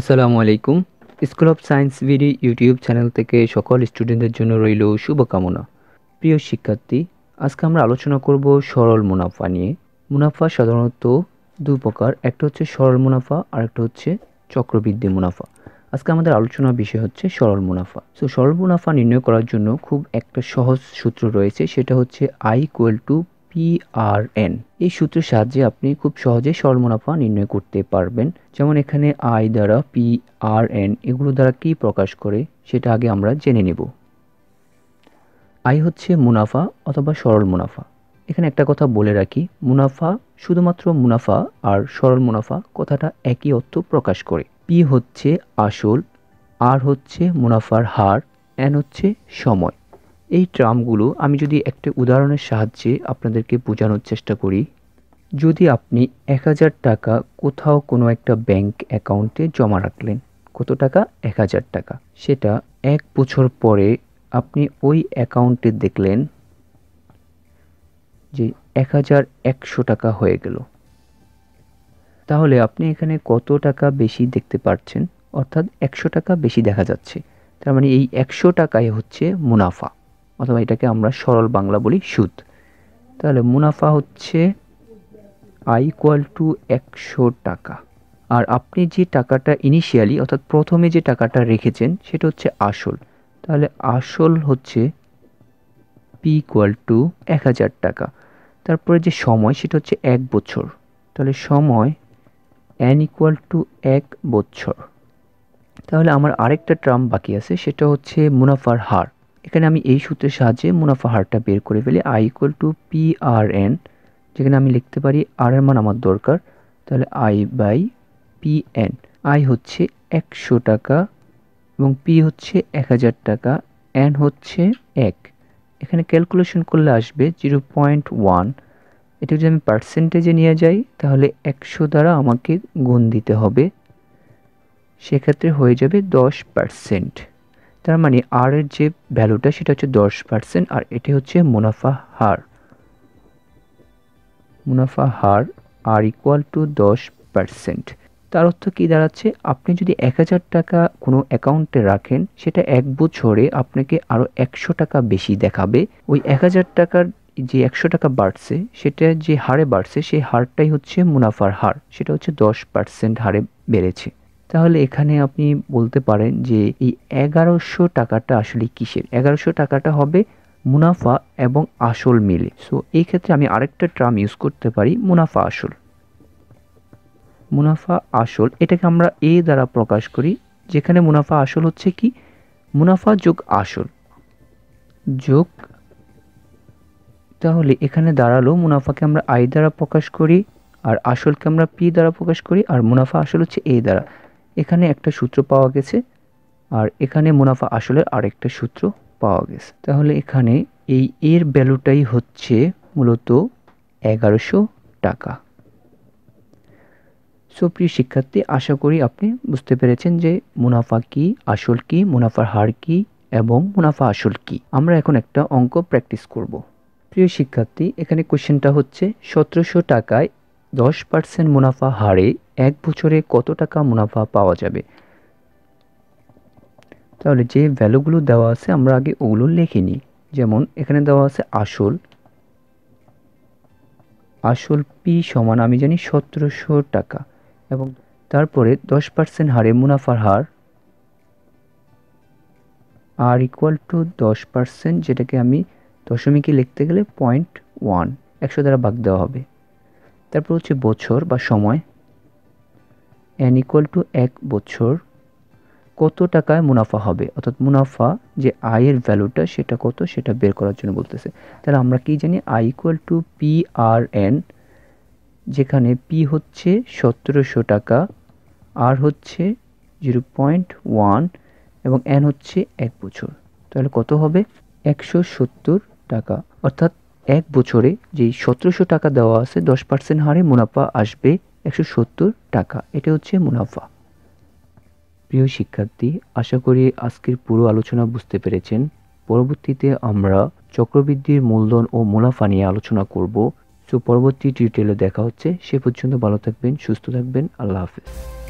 আসসালামু আলাইকুম school of science ভিডি ইউটিউব চ্যানেল থেকে সকল স্টুডেন্টদের জন্য রইল শুভকামনা প্রিয় শিক্ষার্থী আজকে আমরা আলোচনা করব সরল মুনাফা নিয়ে মুনাফা সাধারণত দু প্রকার একটা হচ্ছে সরল মুনাফা আর একটা হচ্ছে চক্রবৃদ্ধি মুনাফা আজকে আমাদের আলোচনার বিষয় হচ্ছে সরল মুনাফা সো সরল মুনাফা নির্ণয় করার জন্য খুব একটা সহজ সূত্র রয়েছে সেটা হচ্ছে আই ইকুয়াল টু পিআরএন এই সূত্রের সাহায্যে আপনি খুব সহজে সরল মুনাফা নির্ণয় করতে পারবেন যেমন এখানে আয় দ্বারা পিআরএন এগুলো দ্বারা কি প্রকাশ করে সেটা আগে আমরা জেনে নেব আয় হচ্ছে মুনাফা অথবা সরল মুনাফা এখানে একটা কথা বলে রাখি মুনাফা শুধুমাত্র মুনাফা আর সরল মুনাফা কথাটা একই অর্থ প্রকাশ করে পি হচ্ছে আসল আর হচ্ছে মুনাফার হার এন হচ্ছে সময় এই ট্রামগুলো আমি যদি একটা উদাহরণের সাহায্যে আপনাদেরকে বোঝানোর চেষ্টা করি যদি আপনি এক হাজার টাকা কোথাও কোনো একটা ব্যাংক অ্যাকাউন্টে জমা রাখলেন কত টাকা এক হাজার টাকা সেটা এক বছর পরে আপনি ওই অ্যাকাউন্টে দেখলেন যে এক হাজার একশো টাকা হয়ে গেল তাহলে আপনি এখানে কত টাকা বেশি দেখতে পাচ্ছেন অর্থাৎ একশো টাকা বেশি দেখা যাচ্ছে তার মানে এই একশো টাকায় হচ্ছে মুনাফা অথবা এটাকে আমরা সরল বাংলা বলি সুদ তাহলে মুনাফা হচ্ছে আই ইকুয়াল টু একশো টাকা আর আপনি যে টাকাটা ইনিশিয়ালি অর্থাৎ প্রথমে যে টাকাটা রেখেছেন সেটা হচ্ছে আসল তাহলে আসল হচ্ছে পি ইকুয়াল টু এক হাজার টাকা তারপরে যে সময় সেটা হচ্ছে এক বছর তাহলে সময় অ্যান ইকুয়াল টু এক বছর তাহলে আমার আরেকটা ট্রাম বাকি আছে সেটা হচ্ছে মুনাফার হার এখানে আমি এই সূত্রের সাহায্যে মুনাফা হারটা বের করে ফেলি I equal to P R N যেখানে আমি লিখতে পারি আর এর মান আমার দরকার তাহলে I by P N I হচ্ছে একশো টাকা এবং পি হচ্ছে এক হাজার টাকা এন হচ্ছে এক এখানে ক্যালকুলেশন করলে আসবে জিরো পয়েন্ট ওয়ান এটা যদি আমি পার্সেন্টেজে নিয়ে যাই তাহলে একশো দ্বারা আমাকে গুণ দিতে হবে সেক্ষেত্রে হয়ে যাবে দশ পার্সেন্ট তার মানে আর এর যে ভ্যালুটা সেটা হচ্ছে দশ পার্সেন্ট আর এটি হচ্ছে মুনাফা হার মুনাফা হার আর ইকুয়াল টু দশ পার্সেন্ট তার অর্থ কী দাঁড়াচ্ছে আপনি যদি এক হাজার টাকা কোনো অ্যাকাউন্টে রাখেন সেটা এক বছরে আপনাকে আরও একশো টাকা বেশি দেখাবে ওই এক হাজার টাকার যে একশো টাকা বাড়ছে সেটা যে হারে বাড়ছে সেই হারটাই হচ্ছে মুনাফার হার সেটা হচ্ছে দশ পার্সেন্ট হারে বেড়েছে তাহলে এখানে আপনি বলতে পারেন যে এই এগারোশো টাকাটা আসলে কিসের এগারোশো টাকাটা হবে মুনাফা এবং আসল মিলে সো এই ক্ষেত্রে আমি আরেকটা টার্ম ইউজ করতে পারি মুনাফা আসল মুনাফা আসল এটাকে আমরা এ দ্বারা প্রকাশ করি যেখানে মুনাফা আসল হচ্ছে কি মুনাফা যোগ আসল যোগ তাহলে এখানে দাঁড়ালো মুনাফাকে আমরা আই দ্বারা প্রকাশ করি আর আসলকে আমরা পি দ্বারা প্রকাশ করি আর মুনাফা আসল হচ্ছে এ দ্বারা এখানে একটা সূত্র পাওয়া গেছে আর এখানে মুনাফা আসলের আরেকটা সূত্র পাওয়া গেছে তাহলে এখানে এই এর ভ্যালুটাই হচ্ছে মূলত এগারোশো টাকা সো প্রিয় শিক্ষার্থী আশা করি আপনি বুঝতে পেরেছেন যে মুনাফা কি আসল কি মুনাফার হার কি এবং মুনাফা আসল কি আমরা এখন একটা অঙ্ক প্র্যাকটিস করব প্রিয় শিক্ষার্থী এখানে কোশ্চেনটা হচ্ছে সতেরোশো টাকায় দশ পার্সেন্ট মুনাফা হারে এক বছরে কত টাকা মুনাফা পাওয়া যাবে তাহলে যে ভ্যালুগুলো দেওয়া আছে আমরা আগে ওগুলো নিই যেমন এখানে দেওয়া আছে আসল আসল পি সমান আমি জানি সতেরোশো টাকা এবং তারপরে দশ পার্সেন্ট হারে মুনাফার হার আর ইকুয়াল টু দশ পার্সেন্ট যেটাকে আমি দশমিকে লিখতে গেলে পয়েন্ট ওয়ান একশো দ্বারা ভাগ দেওয়া হবে তারপর হচ্ছে বছর বা সময় এন ইকুয়াল টু এক বছর কত টাকায় মুনাফা হবে অর্থাৎ মুনাফা যে আয়ের ভ্যালুটা সেটা কত সেটা বের করার জন্য বলতেছে তাহলে আমরা কি জানি I equal to P R N যেখানে পি হচ্ছে সতেরোশো টাকা আর হচ্ছে জিরো পয়েন্ট ওয়ান এবং এন হচ্ছে এক বছর তাহলে কত হবে একশো সত্তর টাকা অর্থাৎ এক বছরে যেই সতেরোশো টাকা দেওয়া আছে দশ পার্সেন্ট হারে মুনাফা আসবে একশো সত্তর টাকা এটা হচ্ছে মুনাফা প্রিয় শিক্ষার্থী আশা করি আজকের পুরো আলোচনা বুঝতে পেরেছেন পরবর্তীতে আমরা চক্রবৃদ্ধির মূলধন ও মুনাফা নিয়ে আলোচনা করব সো পরবর্তী টিউটোরিয়ালে দেখা হচ্ছে সে পর্যন্ত ভালো থাকবেন সুস্থ থাকবেন আল্লাহ হাফিজ